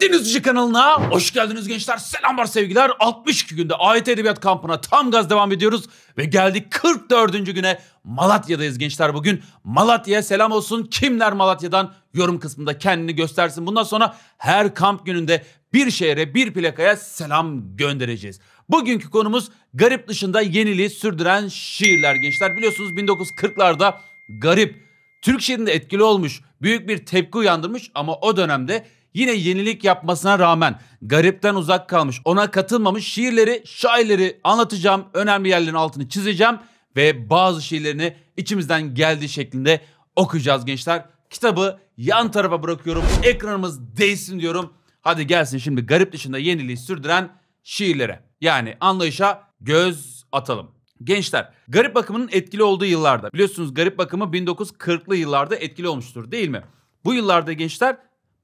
Denizci kanalına hoş geldiniz gençler. Selamlar sevgiler. 62 günde AYT Edebiyat Kampı'na tam gaz devam ediyoruz. Ve geldik 44. güne Malatya'dayız gençler bugün. Malatya'ya selam olsun. Kimler Malatya'dan yorum kısmında kendini göstersin. Bundan sonra her kamp gününde bir şehre bir plakaya selam göndereceğiz. Bugünkü konumuz garip dışında yeniliği sürdüren şiirler gençler. Biliyorsunuz 1940'larda garip Türk şiirinde etkili olmuş, büyük bir tepki uyandırmış ama o dönemde Yine yenilik yapmasına rağmen garipten uzak kalmış, ona katılmamış şiirleri, şairleri anlatacağım. Önemli yerlerin altını çizeceğim ve bazı şiirlerini içimizden geldiği şeklinde okuyacağız gençler. Kitabı yan tarafa bırakıyorum. Ekranımız değsin diyorum. Hadi gelsin şimdi garip dışında yeniliği sürdüren şiirlere. Yani anlayışa göz atalım. Gençler, garip bakımının etkili olduğu yıllarda. Biliyorsunuz garip bakımı 1940'lı yıllarda etkili olmuştur değil mi? Bu yıllarda gençler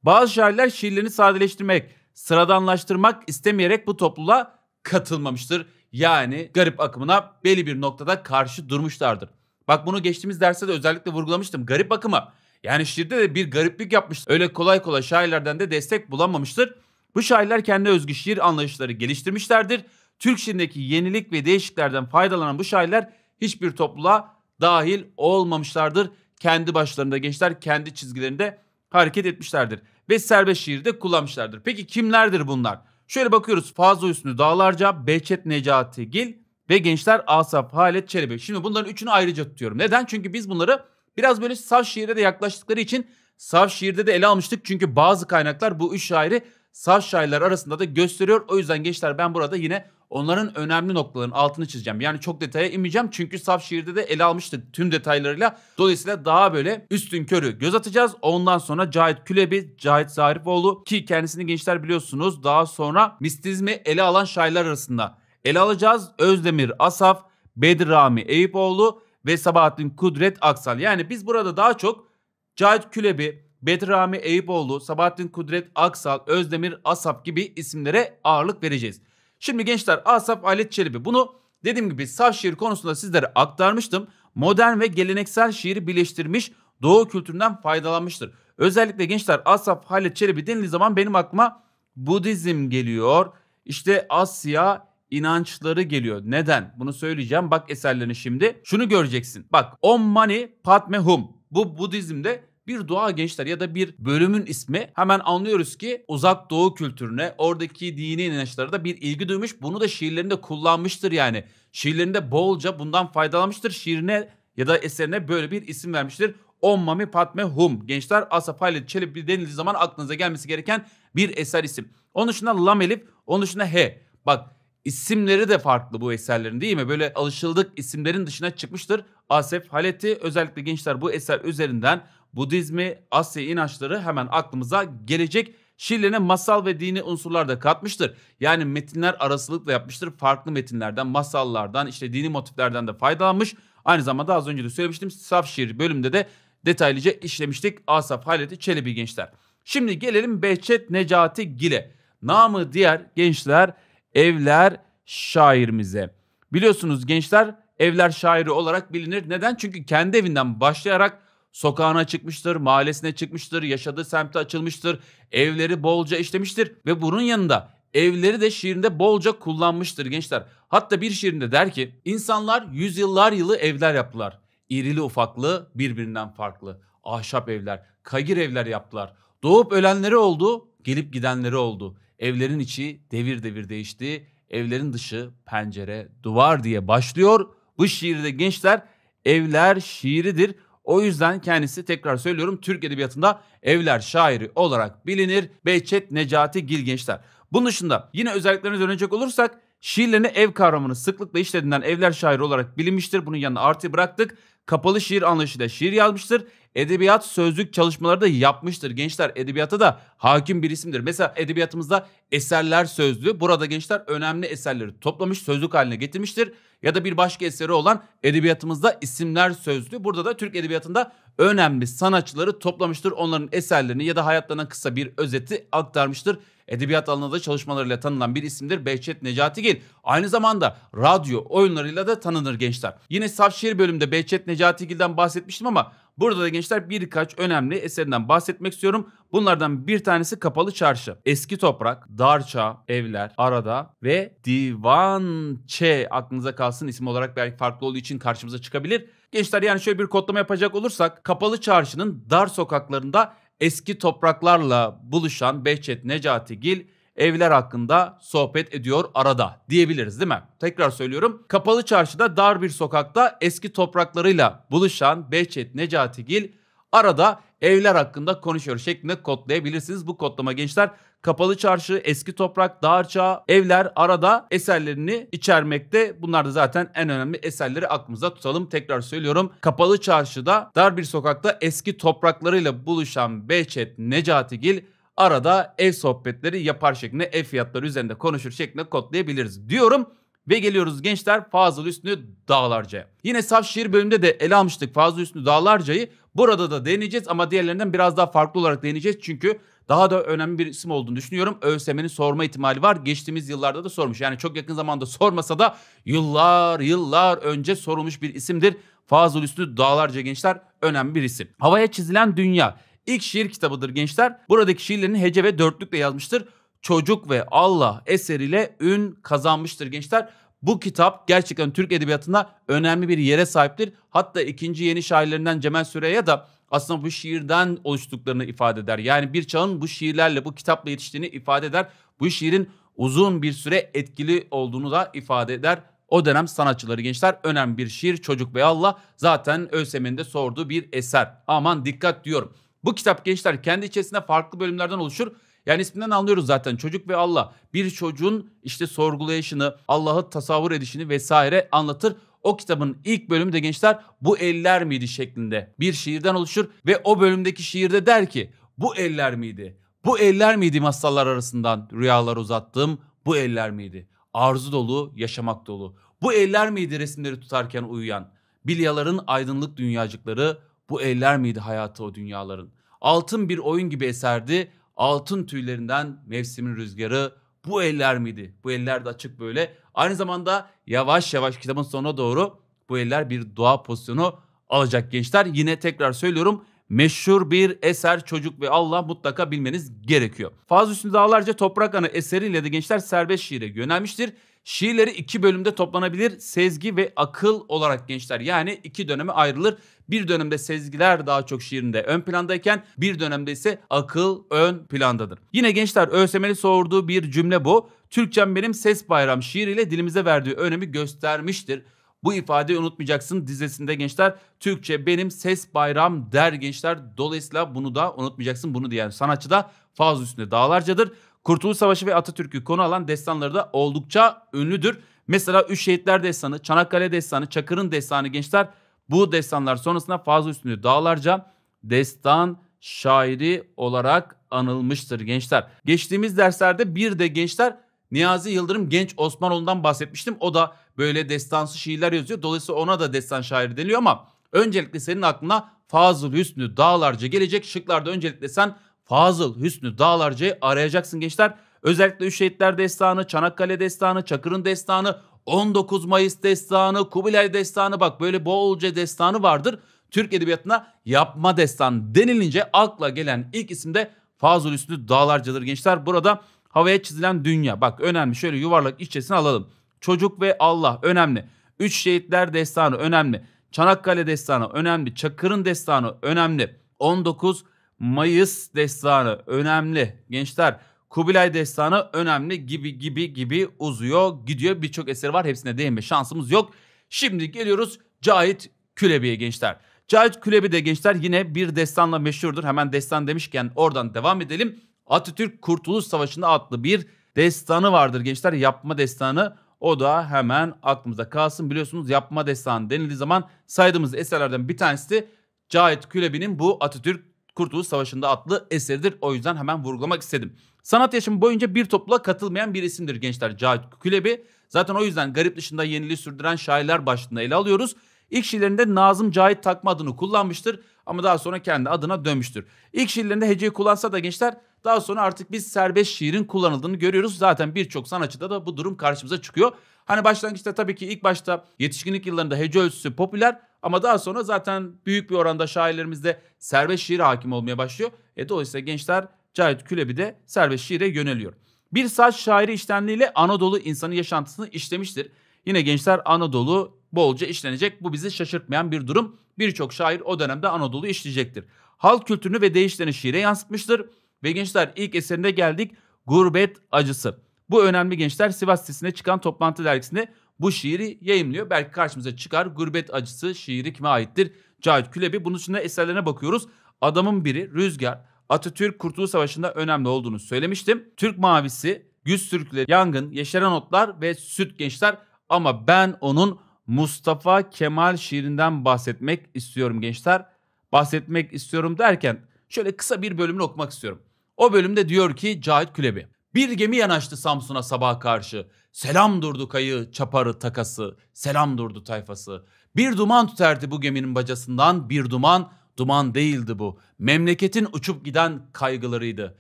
bazı şairler şiirlerini sadeleştirmek, sıradanlaştırmak istemeyerek bu topluluğa katılmamıştır. Yani garip akımına belli bir noktada karşı durmuşlardır. Bak bunu geçtiğimiz derste de özellikle vurgulamıştım. Garip akıma. Yani şiirde de bir gariplik yapmıştır. Öyle kolay kolay şairlerden de destek bulamamıştır. Bu şairler kendi özgü şiir anlayışları geliştirmişlerdir. Türk şiirindeki yenilik ve değişiklerden faydalanan bu şairler hiçbir topluluğa dahil olmamışlardır. Kendi başlarında gençler kendi çizgilerinde hareket etmişlerdir ve serbest şiirde kullanmışlardır. Peki kimlerdir bunlar? Şöyle bakıyoruz Fazıl Hüsnü Dağlarca, Behçet Necati Gil ve gençler Asaf Halet Çelebi. Şimdi bunların üçünü ayrıca tutuyorum. Neden? Çünkü biz bunları biraz böyle saf şiirde de yaklaştıkları için saf şiirde de ele almıştık. Çünkü bazı kaynaklar bu üç şairi saf şairler arasında da gösteriyor. O yüzden gençler ben burada yine Onların önemli noktalarının altını çizeceğim. Yani çok detaya inmeyeceğim çünkü Saf şiirde de ele almıştık tüm detaylarıyla. Dolayısıyla daha böyle üstün körü göz atacağız. Ondan sonra Cahit Külebi, Cahit Zarifoğlu ki kendisini gençler biliyorsunuz daha sonra mistizmi ele alan şairler arasında. Ele alacağız Özdemir Asaf, Bedir Rami Eyüpoğlu ve Sabahattin Kudret Aksal. Yani biz burada daha çok Cahit Külebi, Bedir Rami Eyüpoğlu, Sabahattin Kudret Aksal, Özdemir Asaf gibi isimlere ağırlık vereceğiz. Şimdi gençler Asaf Alet Çelebi bunu dediğim gibi saf şiir konusunda sizlere aktarmıştım. Modern ve geleneksel şiiri birleştirmiş doğu kültüründen faydalanmıştır. Özellikle gençler Asaf Halet Çelebi denildiği zaman benim aklıma Budizm geliyor. İşte Asya inançları geliyor. Neden? Bunu söyleyeceğim. Bak eserlerini şimdi. Şunu göreceksin. Bak Om Mani Padme Hum. Bu Budizm'de bir dua gençler ya da bir bölümün ismi hemen anlıyoruz ki uzak doğu kültürüne, oradaki dini inançlara da bir ilgi duymuş. Bunu da şiirlerinde kullanmıştır yani. Şiirlerinde bolca bundan faydalanmıştır. Şiirine ya da eserine böyle bir isim vermiştir. Om Mami Padme Hum. Gençler Asafayla Çelebi denildiği zaman aklınıza gelmesi gereken bir eser isim. Onun dışında Lam Elif, onun dışında He. Bak isimleri de farklı bu eserlerin değil mi? Böyle alışıldık isimlerin dışına çıkmıştır. Asef Haleti özellikle gençler bu eser üzerinden Budizmi, Asya inançları hemen aklımıza gelecek. Şiirlerine masal ve dini unsurlar da katmıştır. Yani metinler arasılıkla yapmıştır. Farklı metinlerden, masallardan, işte dini motiflerden de faydalanmış. Aynı zamanda az önce de söylemiştim saf şiir bölümünde de detaylıca işlemiştik Asaf Hayreti Çelebi gençler. Şimdi gelelim Behçet Necati Gile. Namı diğer gençler evler şairimize. Biliyorsunuz gençler evler şairi olarak bilinir. Neden? Çünkü kendi evinden başlayarak sokağına çıkmıştır, mahallesine çıkmıştır, yaşadığı semte açılmıştır, evleri bolca işlemiştir ve bunun yanında evleri de şiirinde bolca kullanmıştır gençler. Hatta bir şiirinde der ki insanlar yüzyıllar yılı evler yaptılar. İrili ufaklı birbirinden farklı. Ahşap evler, kagir evler yaptılar. Doğup ölenleri oldu, gelip gidenleri oldu. Evlerin içi devir devir değişti. Evlerin dışı pencere, duvar diye başlıyor. Bu şiirde gençler evler şiiridir. O yüzden kendisi tekrar söylüyorum Türk Edebiyatı'nda evler şairi olarak bilinir Behçet Necati Gilgençler. Bunun dışında yine özelliklerine dönecek olursak şiirlerini ev kavramını sıklıkla işlediğinden evler şairi olarak bilinmiştir. Bunun yanına artı bıraktık. Kapalı şiir anlayışıyla şiir yazmıştır edebiyat sözlük çalışmaları da yapmıştır. Gençler edebiyata da hakim bir isimdir. Mesela edebiyatımızda eserler sözlüğü burada gençler önemli eserleri toplamış sözlük haline getirmiştir. Ya da bir başka eseri olan edebiyatımızda isimler sözlüğü burada da Türk edebiyatında önemli sanatçıları toplamıştır. Onların eserlerini ya da hayatlarına kısa bir özeti aktarmıştır. Edebiyat alanında çalışmalarıyla tanınan bir isimdir Behçet Necatigil. Aynı zamanda radyo oyunlarıyla da tanınır gençler. Yine Safşehir bölümünde Behçet Necatigil'den bahsetmiştim ama Burada da gençler birkaç önemli eserinden bahsetmek istiyorum. Bunlardan bir tanesi Kapalı Çarşı. Eski Toprak, Darça, Evler, Arada ve divançe aklınıza kalsın isim olarak belki farklı olduğu için karşımıza çıkabilir. Gençler yani şöyle bir kodlama yapacak olursak Kapalı Çarşı'nın dar sokaklarında eski topraklarla buluşan Behçet Necati Gil evler hakkında sohbet ediyor arada diyebiliriz değil mi? Tekrar söylüyorum. Kapalı çarşıda dar bir sokakta eski topraklarıyla buluşan Behçet Necatigil arada evler hakkında konuşuyor şeklinde kodlayabilirsiniz. Bu kodlama gençler Kapalı Çarşı, Eski Toprak, Dağar Evler arada eserlerini içermekte. Bunlar da zaten en önemli eserleri aklımıza tutalım. Tekrar söylüyorum. Kapalı Çarşı'da dar bir sokakta eski topraklarıyla buluşan Behçet Necatigil arada ev sohbetleri yapar şeklinde ev fiyatları üzerinde konuşur şeklinde kodlayabiliriz diyorum. Ve geliyoruz gençler Fazıl Üstünü Dağlarca'ya. Yine saf şiir bölümünde de ele almıştık Fazıl Üstünü Dağlarca'yı. Burada da deneyeceğiz ama diğerlerinden biraz daha farklı olarak deneyeceğiz Çünkü daha da önemli bir isim olduğunu düşünüyorum. ÖSM'nin sorma ihtimali var. Geçtiğimiz yıllarda da sormuş. Yani çok yakın zamanda sormasa da yıllar yıllar önce sorulmuş bir isimdir. Fazıl Üstü Dağlarca Gençler önemli bir isim. Havaya çizilen dünya İlk şiir kitabıdır gençler. Buradaki şiirlerini hece ve dörtlükle yazmıştır. Çocuk ve Allah eseriyle ün kazanmıştır gençler. Bu kitap gerçekten Türk edebiyatında önemli bir yere sahiptir. Hatta ikinci yeni şairlerinden Cemal Süreya da aslında bu şiirden oluştuklarını ifade eder. Yani bir çağın bu şiirlerle, bu kitapla yetiştiğini ifade eder. Bu şiirin uzun bir süre etkili olduğunu da ifade eder. O dönem sanatçıları gençler önemli bir şiir Çocuk ve Allah zaten ÖSYM'nin de sorduğu bir eser. Aman dikkat diyorum. Bu kitap gençler kendi içerisinde farklı bölümlerden oluşur. Yani isminden anlıyoruz zaten çocuk ve Allah. Bir çocuğun işte sorgulayışını, Allah'ı tasavvur edişini vesaire anlatır. O kitabın ilk bölümü de gençler bu eller miydi şeklinde bir şiirden oluşur ve o bölümdeki şiirde der ki bu eller miydi? Bu eller miydi masallar arasından rüyalar uzattığım bu eller miydi? Arzu dolu, yaşamak dolu. Bu eller miydi resimleri tutarken uyuyan? Bilyaların aydınlık dünyacıkları bu eller miydi hayatı o dünyaların? Altın bir oyun gibi eserdi. Altın tüylerinden mevsimin rüzgarı. Bu eller miydi? Bu eller de açık böyle. Aynı zamanda yavaş yavaş kitabın sonuna doğru bu eller bir dua pozisyonu alacak gençler. Yine tekrar söylüyorum meşhur bir eser Çocuk ve Allah mutlaka bilmeniz gerekiyor. Fazıl Hüsnü Dağlarca Toprak Ana eseriyle de gençler serbest şiire yönelmiştir. Şiirleri iki bölümde toplanabilir. Sezgi ve akıl olarak gençler yani iki döneme ayrılır. Bir dönemde sezgiler daha çok şiirinde ön plandayken bir dönemde ise akıl ön plandadır. Yine gençler ÖSYM'li sorduğu bir cümle bu. Türkçem benim ses bayram şiiriyle dilimize verdiği önemi göstermiştir. Bu ifadeyi unutmayacaksın dizesinde gençler. Türkçe benim ses bayram der gençler. Dolayısıyla bunu da unutmayacaksın. Bunu diyen sanatçı da Fazıl Üstünde Dağlarca'dır. Kurtuluş Savaşı ve Atatürk'ü konu alan destanları da oldukça ünlüdür. Mesela Üç Şehitler Destanı, Çanakkale Destanı, Çakır'ın Destanı gençler bu destanlar sonrasında Fazıl Üstünlü Dağlarca destan şairi olarak anılmıştır gençler. Geçtiğimiz derslerde bir de gençler Niyazi Yıldırım Genç Osmanoğlu'ndan bahsetmiştim. O da böyle destansı şiirler yazıyor. Dolayısıyla ona da destan şairi deniliyor ama öncelikle senin aklına Fazıl Hüsnü Dağlarca gelecek. Şıklarda öncelikle sen Fazıl Hüsnü Dağlarca'yı arayacaksın gençler. Özellikle Üç Şehitler Destanı, Çanakkale Destanı, Çakır'ın Destanı, 19 Mayıs Destanı, Kubilay Destanı bak böyle bolca destanı vardır. Türk Edebiyatı'na yapma destan denilince akla gelen ilk isim de Fazıl Hüsnü Dağlarca'dır gençler. Burada havaya çizilen dünya. Bak önemli şöyle yuvarlak iççesini alalım. Çocuk ve Allah önemli. Üç Şehitler Destanı önemli. Çanakkale Destanı önemli. Çakır'ın Destanı önemli. 19 Mayıs destanı önemli. Gençler Kubilay destanı önemli gibi gibi gibi uzuyor gidiyor. Birçok eseri var hepsine değinme şansımız yok. Şimdi geliyoruz Cahit Külebi'ye gençler. Cahit Külebi de gençler yine bir destanla meşhurdur. Hemen destan demişken oradan devam edelim. Atatürk Kurtuluş Savaşı'nda adlı bir destanı vardır gençler. Yapma destanı o da hemen aklımızda kalsın. Biliyorsunuz yapma destanı denildiği zaman saydığımız eserlerden bir tanesi de Cahit Külebi'nin bu Atatürk Kurtuluş Savaşı'nda adlı eseridir. O yüzden hemen vurgulamak istedim. Sanat yaşamı boyunca bir topluluğa katılmayan bir isimdir gençler Cahit Külebi. Zaten o yüzden garip dışında yeniliği sürdüren şairler başlığında ele alıyoruz. İlk şiirlerinde Nazım Cahit takma adını kullanmıştır ama daha sonra kendi adına dönmüştür. İlk şiirlerinde heceyi kullansa da gençler daha sonra artık biz serbest şiirin kullanıldığını görüyoruz. Zaten birçok sanatçıda da bu durum karşımıza çıkıyor. Hani başlangıçta tabii ki ilk başta yetişkinlik yıllarında hece ölçüsü popüler ama daha sonra zaten büyük bir oranda şairlerimizde serbest şiire hakim olmaya başlıyor. E dolayısıyla gençler Cahit Külebi de serbest şiire yöneliyor. Bir saç şairi işlenliğiyle Anadolu insanı yaşantısını işlemiştir. Yine gençler Anadolu bolca işlenecek. Bu bizi şaşırtmayan bir durum. Birçok şair o dönemde Anadolu işleyecektir. Halk kültürünü ve değişlerini şiire yansıtmıştır. Ve gençler ilk eserinde geldik Gurbet Acısı. Bu önemli gençler Sivas sitesine çıkan toplantı dergisinde bu şiiri yayımlıyor. Belki karşımıza çıkar. Gurbet acısı şiiri kime aittir? Cahit Külebi. Bunun için de eserlerine bakıyoruz. Adamın biri Rüzgar. Atatürk Kurtuluş Savaşı'nda önemli olduğunu söylemiştim. Türk mavisi, yüz türkleri, yangın, yeşeren otlar ve süt gençler. Ama ben onun Mustafa Kemal şiirinden bahsetmek istiyorum gençler. Bahsetmek istiyorum derken şöyle kısa bir bölümünü okumak istiyorum. O bölümde diyor ki Cahit Külebi. Bir gemi yanaştı Samsun'a sabah karşı. Selam durdu kayı, çaparı, takası. Selam durdu tayfası. Bir duman tüterdi bu geminin bacasından. Bir duman, duman değildi bu. Memleketin uçup giden kaygılarıydı.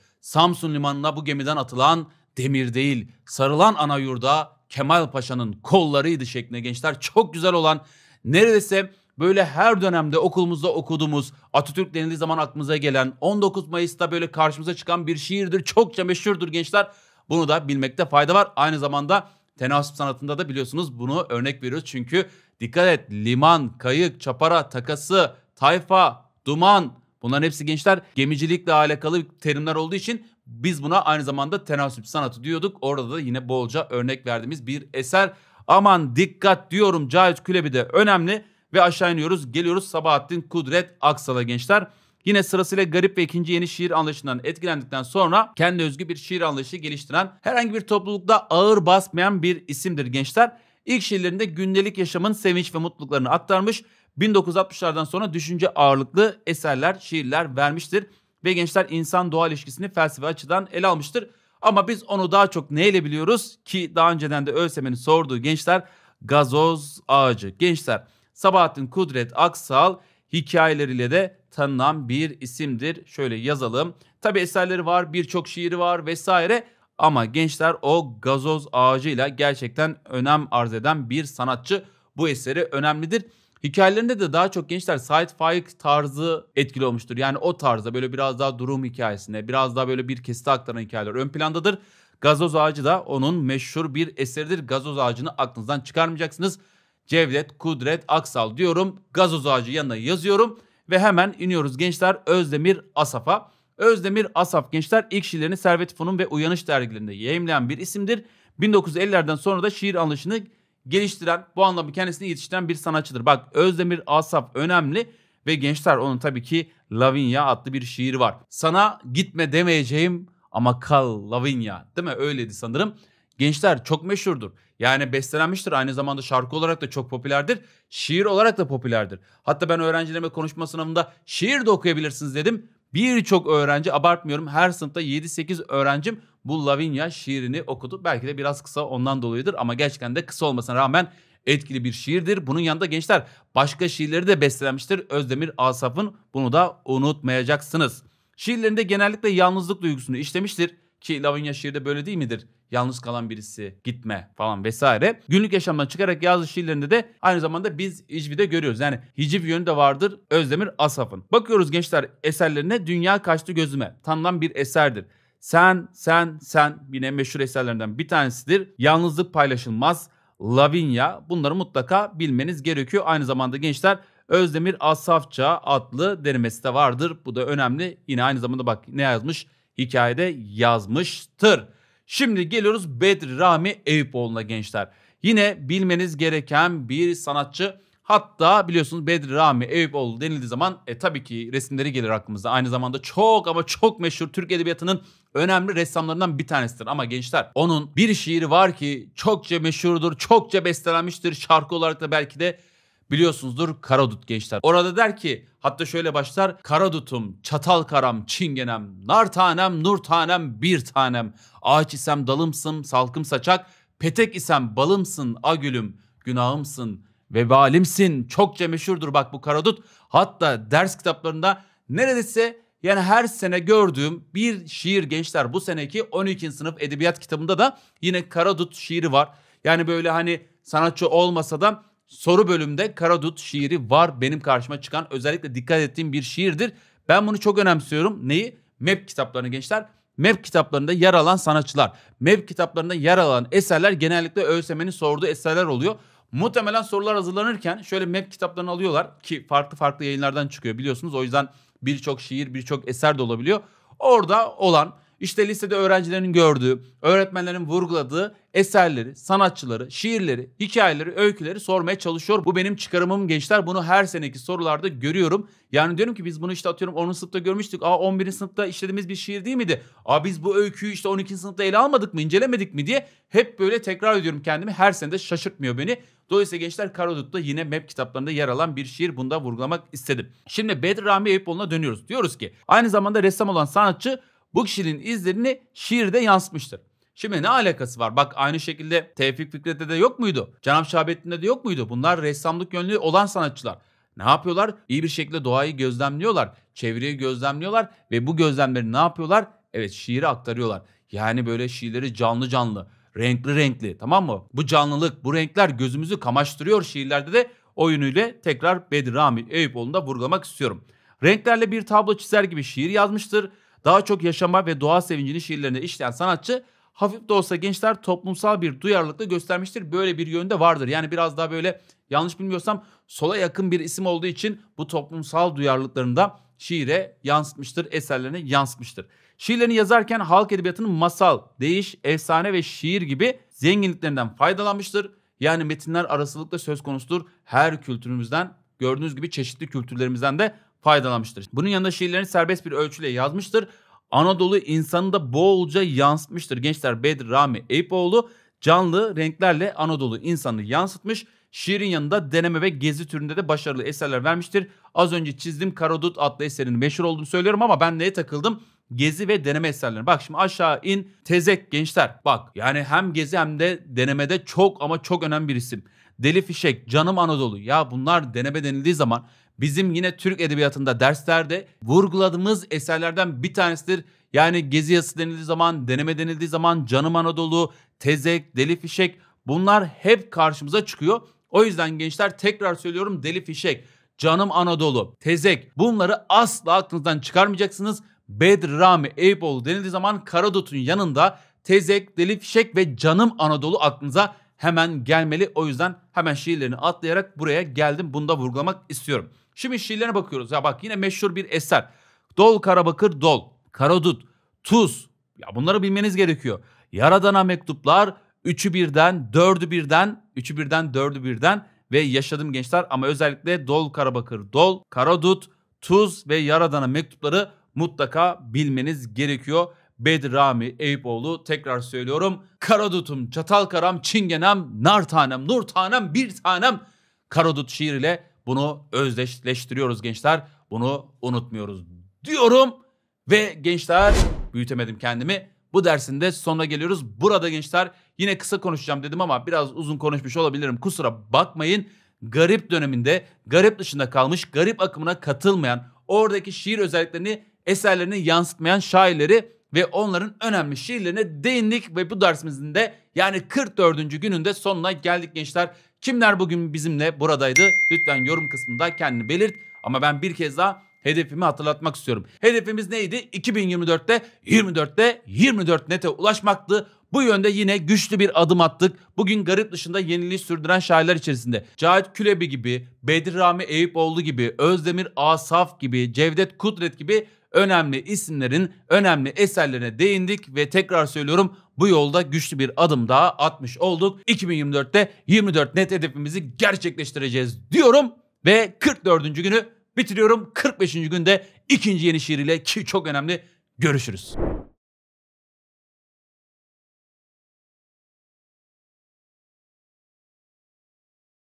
Samsun limanına bu gemiden atılan demir değil, sarılan ana yurda Kemal Paşa'nın kollarıydı şeklinde gençler. Çok güzel olan neredeyse böyle her dönemde okulumuzda okuduğumuz, Atatürk denildiği zaman aklımıza gelen, 19 Mayıs'ta böyle karşımıza çıkan bir şiirdir. Çokça meşhurdur gençler. Bunu da bilmekte fayda var. Aynı zamanda tenasip sanatında da biliyorsunuz bunu örnek veriyoruz. Çünkü dikkat et liman, kayık, çapara, takası, tayfa, duman bunların hepsi gençler gemicilikle alakalı terimler olduğu için biz buna aynı zamanda tenasip sanatı diyorduk. Orada da yine bolca örnek verdiğimiz bir eser. Aman dikkat diyorum Cahit Külebi de önemli ve aşağı iniyoruz. Geliyoruz Sabahattin Kudret Aksal'a gençler. Yine sırasıyla garip ve ikinci yeni şiir anlayışından etkilendikten sonra kendi özgü bir şiir anlayışı geliştiren herhangi bir toplulukta ağır basmayan bir isimdir gençler. İlk şiirlerinde gündelik yaşamın sevinç ve mutluluklarını aktarmış. 1960'lardan sonra düşünce ağırlıklı eserler, şiirler vermiştir. Ve gençler insan doğa ilişkisini felsefe açıdan ele almıştır. Ama biz onu daha çok neyle biliyoruz ki daha önceden de ÖSYM'nin sorduğu gençler gazoz ağacı. Gençler Sabahattin Kudret Aksal hikayeleriyle de tanınan bir isimdir. Şöyle yazalım. Tabi eserleri var, birçok şiiri var vesaire ama gençler o gazoz ağacıyla gerçekten önem arz eden bir sanatçı. Bu eseri önemlidir. Hikayelerinde de daha çok gençler Sait Faik tarzı etkili olmuştur. Yani o tarzda böyle biraz daha durum hikayesine, biraz daha böyle bir kesti aktaran hikayeler ön plandadır. Gazoz Ağacı da onun meşhur bir eseridir. Gazoz Ağacı'nı aklınızdan çıkarmayacaksınız. Cevdet Kudret Aksal diyorum. Gazoz ağacı yanına yazıyorum ve hemen iniyoruz gençler Özdemir Asaf'a. Özdemir Asaf gençler ilk şiirlerini Servet Fon'un ve Uyanış dergilerinde yayımlayan bir isimdir. 1950'lerden sonra da şiir anlayışını geliştiren, bu anlamı kendisini yetiştiren bir sanatçıdır. Bak Özdemir Asaf önemli ve gençler onun tabii ki Lavinia adlı bir şiiri var. Sana gitme demeyeceğim ama kal Lavinia değil mi? Öyleydi sanırım. Gençler çok meşhurdur. Yani bestelenmiştir. Aynı zamanda şarkı olarak da çok popülerdir. Şiir olarak da popülerdir. Hatta ben öğrencilerime konuşma sınavında şiir de okuyabilirsiniz dedim. Birçok öğrenci abartmıyorum her sınıfta 7-8 öğrencim bu Lavinia şiirini okudu. Belki de biraz kısa ondan dolayıdır ama gerçekten de kısa olmasına rağmen etkili bir şiirdir. Bunun yanında gençler başka şiirleri de bestelenmiştir. Özdemir Asaf'ın bunu da unutmayacaksınız. Şiirlerinde genellikle yalnızlık duygusunu işlemiştir. Ki Lavinia şiirde böyle değil midir? Yalnız kalan birisi gitme falan vesaire. Günlük yaşamdan çıkarak yazdığı şiirlerinde de aynı zamanda biz hicvide görüyoruz. Yani hiciv yönü de vardır Özdemir Asaf'ın. Bakıyoruz gençler eserlerine Dünya Kaçtı Gözüme. Tanınan bir eserdir. Sen, sen, sen yine meşhur eserlerinden bir tanesidir. Yalnızlık paylaşılmaz. Lavinia bunları mutlaka bilmeniz gerekiyor. Aynı zamanda gençler Özdemir Asafça adlı denemesi de vardır. Bu da önemli. Yine aynı zamanda bak ne yazmış? hikayede yazmıştır. Şimdi geliyoruz Bedri Rami Eyüpoğlu'na gençler. Yine bilmeniz gereken bir sanatçı. Hatta biliyorsunuz Bedri Rami Eyüpoğlu denildiği zaman e, tabii ki resimleri gelir aklımıza. Aynı zamanda çok ama çok meşhur Türk Edebiyatı'nın önemli ressamlarından bir tanesidir. Ama gençler onun bir şiiri var ki çokça meşhurdur, çokça bestelenmiştir. Şarkı olarak da belki de Biliyorsunuzdur Karadut gençler. Orada der ki hatta şöyle başlar. Karadutum, çatal karam, çingenem, nar tanem, nur tanem, bir tanem. Ağaç isem dalımsın, salkım saçak. Petek isem balımsın, agülüm, günahımsın, vebalimsin. Çokça meşhurdur bak bu Karadut. Hatta ders kitaplarında neredeyse yani her sene gördüğüm bir şiir gençler bu seneki 12. sınıf edebiyat kitabında da yine Karadut şiiri var. Yani böyle hani sanatçı olmasa da soru bölümde Karadut şiiri var benim karşıma çıkan. Özellikle dikkat ettiğim bir şiirdir. Ben bunu çok önemsiyorum. Neyi? MEP kitaplarını gençler. MEP kitaplarında yer alan sanatçılar. MEP kitaplarında yer alan eserler genellikle ÖSM'nin sorduğu eserler oluyor. Muhtemelen sorular hazırlanırken şöyle MEP kitaplarını alıyorlar ki farklı farklı yayınlardan çıkıyor biliyorsunuz. O yüzden birçok şiir, birçok eser de olabiliyor. Orada olan işte lisede öğrencilerin gördüğü, öğretmenlerin vurguladığı eserleri, sanatçıları, şiirleri, hikayeleri, öyküleri sormaya çalışıyor. Bu benim çıkarımım gençler. Bunu her seneki sorularda görüyorum. Yani diyorum ki biz bunu işte atıyorum 10. sınıfta görmüştük. Aa 11. sınıfta işlediğimiz bir şiir değil miydi? Aa biz bu öyküyü işte 12. sınıfta ele almadık mı, incelemedik mi diye hep böyle tekrar ediyorum kendimi. Her sene de şaşırtmıyor beni. Dolayısıyla gençler Karadut'ta yine MEP kitaplarında yer alan bir şiir bunda vurgulamak istedim. Şimdi Bedri Rami Eyüpoğlu'na dönüyoruz. Diyoruz ki aynı zamanda ressam olan sanatçı bu kişinin izlerini şiirde yansıtmıştır. Şimdi ne alakası var? Bak aynı şekilde Tevfik Fikret'te de yok muydu? cenab Şahabettin'de de yok muydu? Bunlar ressamlık yönlü olan sanatçılar. Ne yapıyorlar? İyi bir şekilde doğayı gözlemliyorlar, çevreyi gözlemliyorlar ve bu gözlemleri ne yapıyorlar? Evet şiiri aktarıyorlar. Yani böyle şiirleri canlı canlı, renkli renkli tamam mı? Bu canlılık, bu renkler gözümüzü kamaştırıyor şiirlerde de oyunuyla tekrar Bedir Rami Eyüpoğlu'nu da vurgulamak istiyorum. Renklerle bir tablo çizer gibi şiir yazmıştır. Daha çok yaşama ve doğa sevincini şiirlerine işleyen sanatçı hafif de olsa gençler toplumsal bir duyarlılıkla göstermiştir. Böyle bir yönde vardır. Yani biraz daha böyle yanlış bilmiyorsam sola yakın bir isim olduğu için bu toplumsal duyarlılıklarını da şiire yansıtmıştır, eserlerine yansıtmıştır. Şiirlerini yazarken halk edebiyatının masal, değiş, efsane ve şiir gibi zenginliklerinden faydalanmıştır. Yani metinler arasılıkla söz konusudur. Her kültürümüzden gördüğünüz gibi çeşitli kültürlerimizden de faydalanmıştır. Bunun yanında şiirlerini serbest bir ölçüyle yazmıştır. Anadolu insanı da bolca yansıtmıştır. Gençler Bedri Rami Eyüpoğlu canlı renklerle Anadolu insanını yansıtmış. Şiirin yanında deneme ve gezi türünde de başarılı eserler vermiştir. Az önce çizdim Karadut adlı eserinin meşhur olduğunu söylüyorum ama ben neye takıldım? Gezi ve deneme eserlerine. Bak şimdi aşağı in tezek gençler. Bak yani hem gezi hem de denemede çok ama çok önemli bir isim. Deli Fişek, Canım Anadolu. Ya bunlar deneme denildiği zaman bizim yine Türk edebiyatında derslerde vurguladığımız eserlerden bir tanesidir. Yani gezi yazısı denildiği zaman, deneme denildiği zaman Canım Anadolu, Tezek, Deli Fişek bunlar hep karşımıza çıkıyor. O yüzden gençler tekrar söylüyorum Deli Fişek, Canım Anadolu, Tezek bunları asla aklınızdan çıkarmayacaksınız. Bedri Rami Eyüboğlu denildiği zaman Karadut'un yanında Tezek, Deli Fişek ve Canım Anadolu aklınıza hemen gelmeli. O yüzden hemen şiirlerini atlayarak buraya geldim. Bunu da vurgulamak istiyorum. Şimdi şiirlerine bakıyoruz. Ya bak yine meşhur bir eser. Dol Karabakır Dol, Karadut, Tuz. Ya bunları bilmeniz gerekiyor. Yaradan'a mektuplar, üçü birden, dördü birden, üçü birden, dördü birden ve yaşadım gençler ama özellikle Dol Karabakır Dol, Karadut, Tuz ve Yaradan'a mektupları mutlaka bilmeniz gerekiyor. Bedir Eyüpoğlu tekrar söylüyorum. Karadut'um, Çatalkaram, Çingenem, nartanem, nurtanem, Bir tanem Karadut şiiriyle bunu özdeşleştiriyoruz gençler. Bunu unutmuyoruz diyorum. Ve gençler büyütemedim kendimi. Bu dersin de sonuna geliyoruz. Burada gençler yine kısa konuşacağım dedim ama biraz uzun konuşmuş olabilirim. Kusura bakmayın. Garip döneminde garip dışında kalmış, garip akımına katılmayan, oradaki şiir özelliklerini eserlerini yansıtmayan şairleri ve onların önemli şiirlerine değindik ve bu dersimizin de yani 44. gününde sonuna geldik gençler. Kimler bugün bizimle buradaydı? Lütfen yorum kısmında kendini belirt. Ama ben bir kez daha hedefimi hatırlatmak istiyorum. Hedefimiz neydi? 2024'te 24'te 24 nete ulaşmaktı. Bu yönde yine güçlü bir adım attık. Bugün garip dışında yeniliği sürdüren şairler içerisinde Cahit Külebi gibi, Bedir Rami Eyüpoğlu gibi, Özdemir Asaf gibi, Cevdet Kudret gibi önemli isimlerin önemli eserlerine değindik ve tekrar söylüyorum bu yolda güçlü bir adım daha atmış olduk. 2024'te 24 net hedefimizi gerçekleştireceğiz diyorum ve 44. günü bitiriyorum. 45. günde ikinci yeni şiiriyle ki çok önemli görüşürüz.